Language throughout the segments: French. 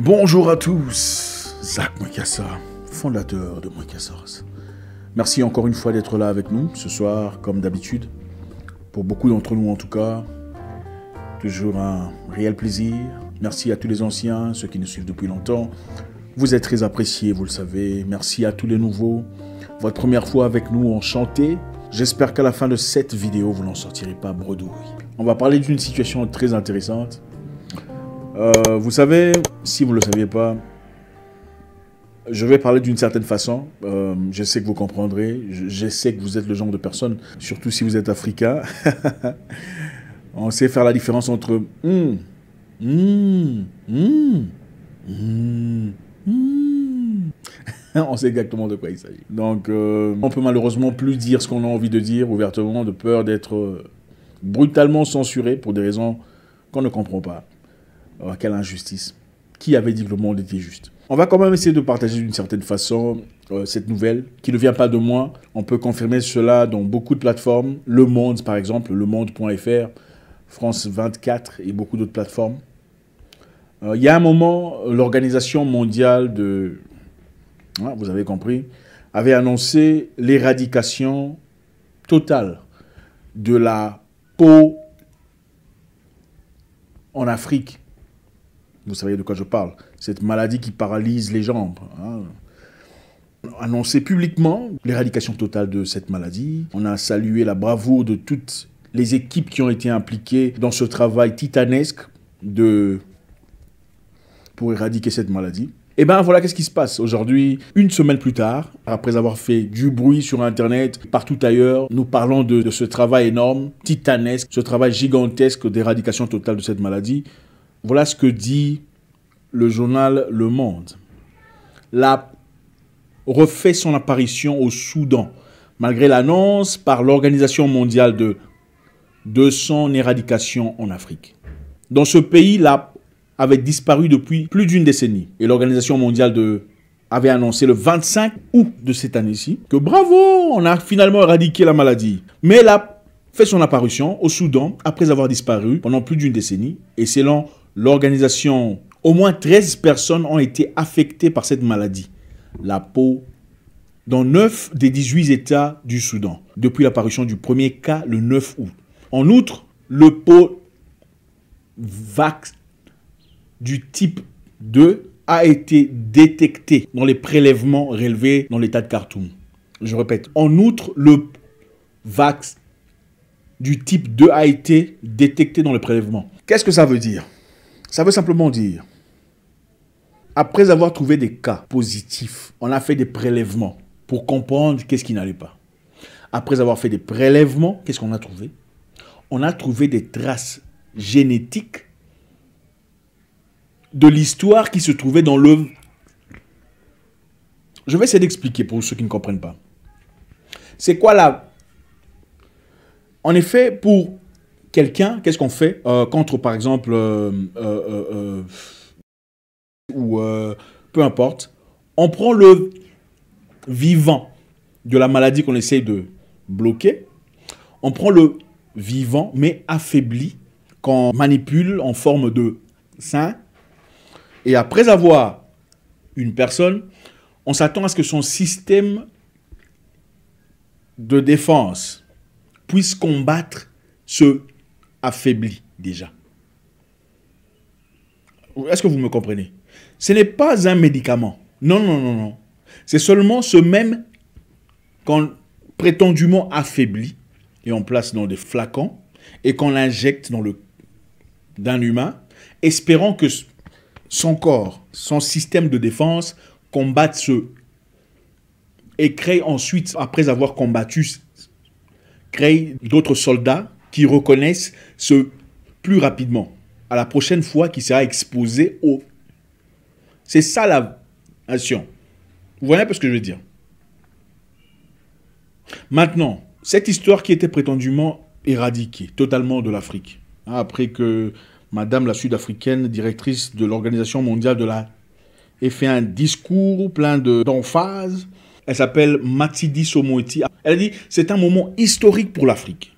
Bonjour à tous, Zach Makassa, fondateur de Makassars. Merci encore une fois d'être là avec nous ce soir, comme d'habitude. Pour beaucoup d'entre nous en tout cas, toujours un réel plaisir. Merci à tous les anciens, ceux qui nous suivent depuis longtemps. Vous êtes très appréciés, vous le savez. Merci à tous les nouveaux. Votre première fois avec nous, enchanté. J'espère qu'à la fin de cette vidéo, vous n'en sortirez pas bredouille. On va parler d'une situation très intéressante euh, vous savez, si vous ne le saviez pas, je vais parler d'une certaine façon. Euh, je sais que vous comprendrez. Je, sais que vous êtes le genre de personne, surtout si vous êtes africain. On sait faire la différence entre hmm, hmm, hmm. hmm, hmm. on sait exactement de quoi il s'agit. Donc, on euh, on peut malheureusement plus dire ce qu'on a envie de dire ouvertement, de peur d'être brutalement censuré pour des raisons qu'on ne comprend pas. Euh, quelle injustice. Qui avait dit que le monde était juste On va quand même essayer de partager d'une certaine façon euh, cette nouvelle qui ne vient pas de moi. On peut confirmer cela dans beaucoup de plateformes. Le Monde, par exemple, lemonde.fr, France 24 et beaucoup d'autres plateformes. Euh, il y a un moment, l'Organisation mondiale de... Hein, vous avez compris, avait annoncé l'éradication totale de la peau en Afrique. Vous savez de quoi je parle. Cette maladie qui paralyse les jambes. Hein. Annoncé publiquement l'éradication totale de cette maladie. On a salué la bravoure de toutes les équipes qui ont été impliquées dans ce travail titanesque de... pour éradiquer cette maladie. Et eh bien voilà qu'est-ce qui se passe aujourd'hui, une semaine plus tard, après avoir fait du bruit sur Internet, partout ailleurs, nous parlons de, de ce travail énorme, titanesque, ce travail gigantesque d'éradication totale de cette maladie. Voilà ce que dit le journal Le Monde. La refait son apparition au Soudan, malgré l'annonce par l'Organisation mondiale de, de son éradication en Afrique. Dans ce pays, l'ap avait disparu depuis plus d'une décennie. Et l'Organisation mondiale de avait annoncé le 25 août de cette année-ci que bravo, on a finalement éradiqué la maladie. Mais l'ap fait son apparition au Soudan après avoir disparu pendant plus d'une décennie. Et selon l'organisation, au moins 13 personnes ont été affectées par cette maladie, la peau, dans 9 des 18 États du Soudan, depuis l'apparition du premier cas le 9 août. En outre, le pot vax du type 2 a été détecté dans les prélèvements relevés dans l'État de Khartoum. Je répète, en outre, le vax du type 2 a été détecté dans les prélèvement. Qu'est-ce que ça veut dire ça veut simplement dire, après avoir trouvé des cas positifs, on a fait des prélèvements pour comprendre qu'est-ce qui n'allait pas. Après avoir fait des prélèvements, qu'est-ce qu'on a trouvé On a trouvé des traces génétiques de l'histoire qui se trouvait dans l'œuvre. Je vais essayer d'expliquer pour ceux qui ne comprennent pas. C'est quoi la... En effet, pour quelqu'un, qu'est-ce qu'on fait euh, contre, par exemple, euh, euh, ou peu importe, on prend le vivant de la maladie qu'on essaye de bloquer, on prend le vivant mais affaibli qu'on manipule en forme de sein, et après avoir une personne, on s'attend à ce que son système de défense puisse combattre ce affaibli déjà. Est-ce que vous me comprenez Ce n'est pas un médicament. Non, non, non, non. C'est seulement ce même qu'on prétendument affaibli et on place dans des flacons et qu'on injecte dans le d'un humain, espérant que son corps, son système de défense combatte ce et crée ensuite, après avoir combattu, crée d'autres soldats qui reconnaissent ce plus rapidement, à la prochaine fois qui sera exposé au... C'est ça la nation. Vous voyez un peu ce que je veux dire Maintenant, cette histoire qui était prétendument éradiquée totalement de l'Afrique, hein, après que Madame la Sud-Africaine, directrice de l'Organisation mondiale de la... ait fait un discours plein d'emphase. Elle s'appelle Matidi Somoeti. Elle a dit, c'est un moment historique pour l'Afrique.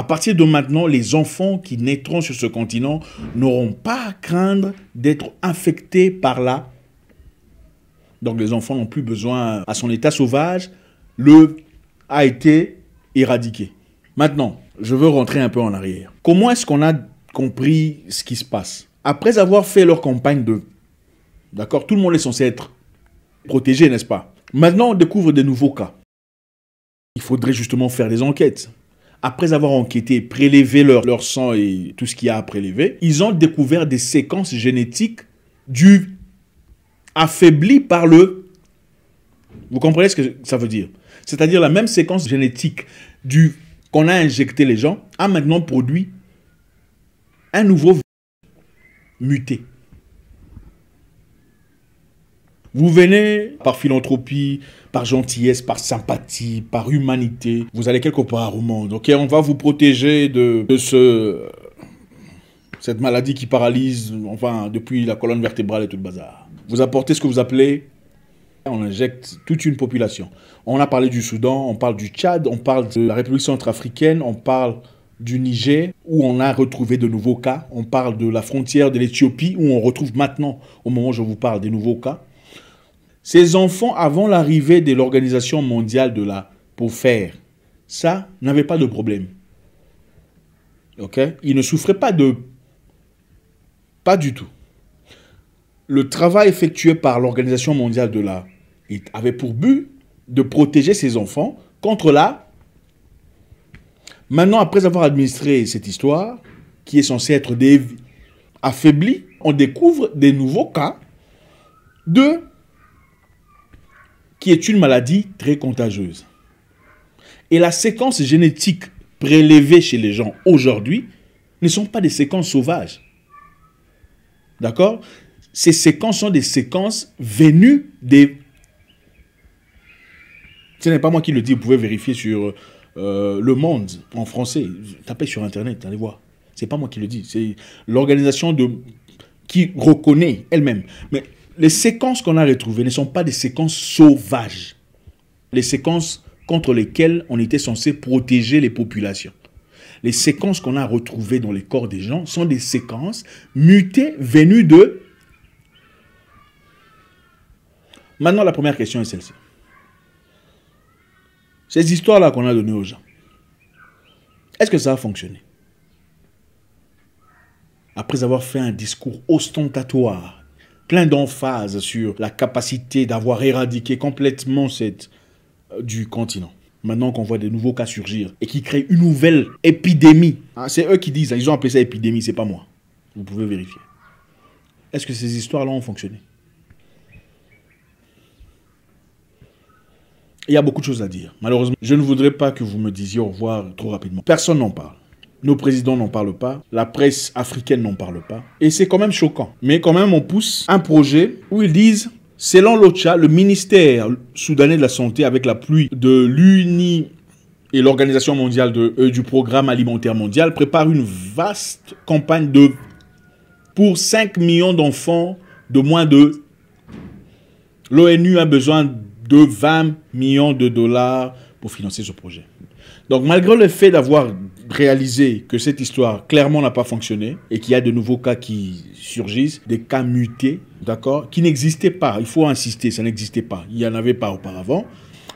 À partir de maintenant, les enfants qui naîtront sur ce continent n'auront pas à craindre d'être infectés par là. Donc les enfants n'ont plus besoin, à son état sauvage, le a été éradiqué. Maintenant, je veux rentrer un peu en arrière. Comment est-ce qu'on a compris ce qui se passe Après avoir fait leur campagne de... D'accord Tout le monde est censé être protégé, n'est-ce pas Maintenant, on découvre de nouveaux cas. Il faudrait justement faire des enquêtes après avoir enquêté, prélevé leur, leur sang et tout ce qu'il y a à prélever, ils ont découvert des séquences génétiques du affaiblies par le... Vous comprenez ce que ça veut dire C'est-à-dire la même séquence génétique du qu'on a injecté les gens a maintenant produit un nouveau muté. Vous venez par philanthropie, par gentillesse, par sympathie, par humanité. Vous allez quelque part au monde. Ok, on va vous protéger de, ce cette maladie qui paralyse, enfin depuis la colonne vertébrale et tout le bazar. Vous apportez ce que vous appelez on injecte toute une population. On a parlé du Soudan, on parle du Tchad, on parle de la République centrafricaine, on parle du Niger, où on a retrouvé de nouveaux cas. On parle de la frontière de l'Éthiopie, où on retrouve maintenant, au moment où je vous parle, des nouveaux cas. Ces enfants, avant l'arrivée de l'Organisation mondiale de la pour faire ça, n'avait pas de problème. OK Ils ne souffraient pas de... Pas du tout. Le travail effectué par l'Organisation mondiale de la avait pour but de protéger ses enfants contre la... Maintenant, après avoir administré cette histoire, qui est censée être des... affaiblie, on découvre des nouveaux cas de qui est une maladie très contagieuse. Et la séquence génétique prélevée chez les gens aujourd'hui ne sont pas des séquences sauvages. D'accord Ces séquences sont des séquences venues des... Ce n'est pas moi qui le dis, vous pouvez vérifier sur euh, Le Monde en français. Tapez sur Internet, allez voir. C'est pas moi qui le dis, c'est l'organisation de qui reconnaît elle-même. Mais les séquences qu'on a retrouvées ne sont pas des séquences sauvages. Les séquences contre lesquelles on était censé protéger les populations. Les séquences qu'on a retrouvées dans les corps des gens sont des séquences mutées, venues de... Maintenant, la première question est celle-ci. Ces histoires-là qu'on a données aux gens, est-ce que ça a fonctionné Après avoir fait un discours ostentatoire plein d'emphase sur la capacité d'avoir éradiqué complètement cette euh, du continent. Maintenant qu'on voit des nouveaux cas surgir et qui créent une nouvelle épidémie, ah, c'est eux qui disent, ils ont appelé ça épidémie, c'est pas moi. Vous pouvez vérifier. Est-ce que ces histoires-là ont fonctionné Il y a beaucoup de choses à dire. Malheureusement, je ne voudrais pas que vous me disiez au revoir trop rapidement. Personne n'en parle. Nos présidents n'en parlent pas, la presse africaine n'en parle pas. Et c'est quand même choquant. Mais quand même, on pousse un projet où ils disent, selon l'OCHA, le ministère soudanais de la Santé, avec l'appui de l'UNI et l'Organisation mondiale euh, du Programme alimentaire mondial, prépare une vaste campagne de, pour 5 millions d'enfants de moins de... L'ONU a besoin de 20 millions de dollars pour financer ce projet. Donc, malgré le fait d'avoir réalisé que cette histoire clairement n'a pas fonctionné et qu'il y a de nouveaux cas qui surgissent, des cas mutés, d'accord, qui n'existaient pas. Il faut insister, ça n'existait pas. Il n'y en avait pas auparavant.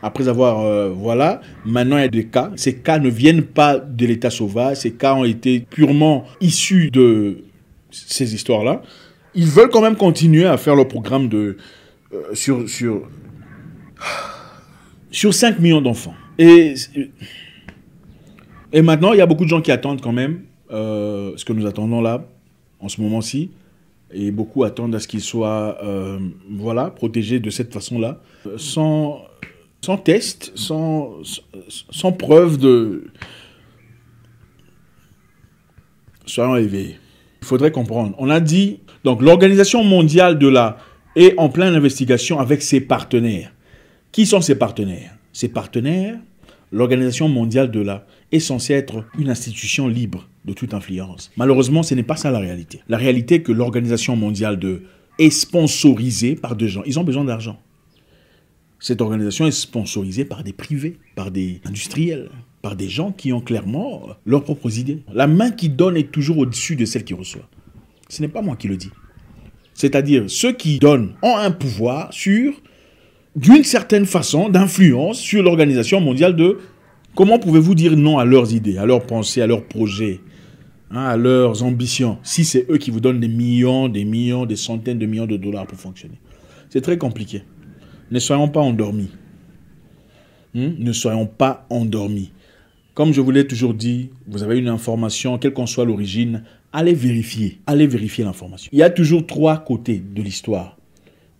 Après avoir, euh, voilà, maintenant il y a des cas. Ces cas ne viennent pas de l'état sauvage. Ces cas ont été purement issus de ces histoires-là. Ils veulent quand même continuer à faire leur programme de euh, sur sur sur 5 millions d'enfants. Et euh, et maintenant, il y a beaucoup de gens qui attendent quand même euh, ce que nous attendons là, en ce moment-ci. Et beaucoup attendent à ce qu'ils soient euh, voilà, protégés de cette façon-là, sans, sans test, sans, sans preuve de... Soyons éveillés. Il faudrait comprendre. On a dit, donc l'Organisation mondiale de la est en pleine investigation avec ses partenaires. Qui sont ses partenaires Ses partenaires, l'Organisation mondiale de la est censée être une institution libre de toute influence. Malheureusement, ce n'est pas ça la réalité. La réalité est que l'Organisation mondiale de est sponsorisée par des gens. Ils ont besoin d'argent. Cette organisation est sponsorisée par des privés, par des industriels, par des gens qui ont clairement leurs propres idées. La main qui donne est toujours au-dessus de celle qui reçoit. Ce n'est pas moi qui le dis. C'est-à-dire, ceux qui donnent ont un pouvoir sur d'une certaine façon, d'influence sur l'organisation mondiale de comment pouvez-vous dire non à leurs idées, à leurs pensées, à leurs projets, hein, à leurs ambitions, si c'est eux qui vous donnent des millions, des millions, des centaines de millions de dollars pour fonctionner. C'est très compliqué. Ne soyons pas endormis. Hmm? Ne soyons pas endormis. Comme je vous l'ai toujours dit, vous avez une information, quelle qu'en soit l'origine, allez vérifier. Allez vérifier l'information. Il y a toujours trois côtés de l'histoire.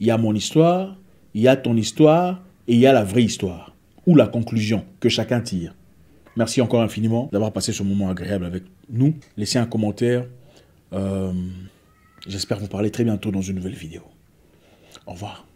Il y a mon histoire, il y a ton histoire et il y a la vraie histoire, ou la conclusion que chacun tire. Merci encore infiniment d'avoir passé ce moment agréable avec nous. Laissez un commentaire. Euh, j'espère vous parler très bientôt dans une nouvelle vidéo. Au revoir.